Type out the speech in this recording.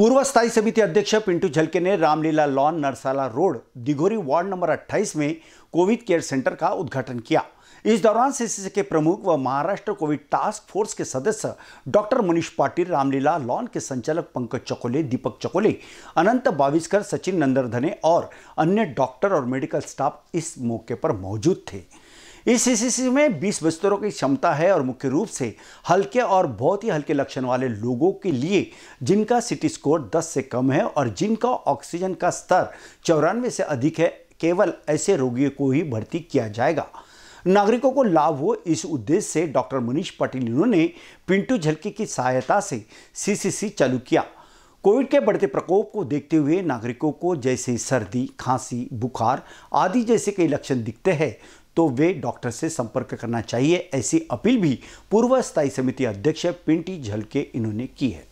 पूर्व स्थायी समिति अध्यक्ष पिंटू झलके ने Ramlila lawn Narsala road Dighori ward number 28 में कोविड केयर सेंटर का उद्घाटन किया इस दौरान सीसीसी के प्रमुख व महाराष्ट्र कोविड टास्क फोर्स के सदस्य डॉक्टर मनीष पाटिल रामलीला लॉन के संचालक पंकज चकोले दीपक चकोले अनंत बाविस्कर सचिन नंदरधने और अन्य डॉक्टर और मेडिकल स्टाफ इस मौके पर मौजूद थे इस सी में 20 बिस्तरों की क्षमता है और मुख्य रूप से हल्के और बहुत ही हल्के लक्षण वाले लोगों के लिए जिनका सिटी स्कोर 10 से कम है और जिनका ऑक्सीजन का स्तर चौरानवे से अधिक है केवल ऐसे रोगियों को ही भर्ती किया जाएगा नागरिकों को लाभ हो इस उद्देश्य से डॉक्टर मनीष पटेल इन्होंने पिंटू झलके की सहायता से सीसीसी चालू किया कोविड के बढ़ते प्रकोप को देखते हुए नागरिकों को जैसे सर्दी खांसी बुखार आदि जैसे कई लक्षण दिखते हैं तो वे डॉक्टर से संपर्क करना चाहिए ऐसी अपील भी पूर्व स्थायी समिति अध्यक्ष पिंटी झलके इन्होंने की है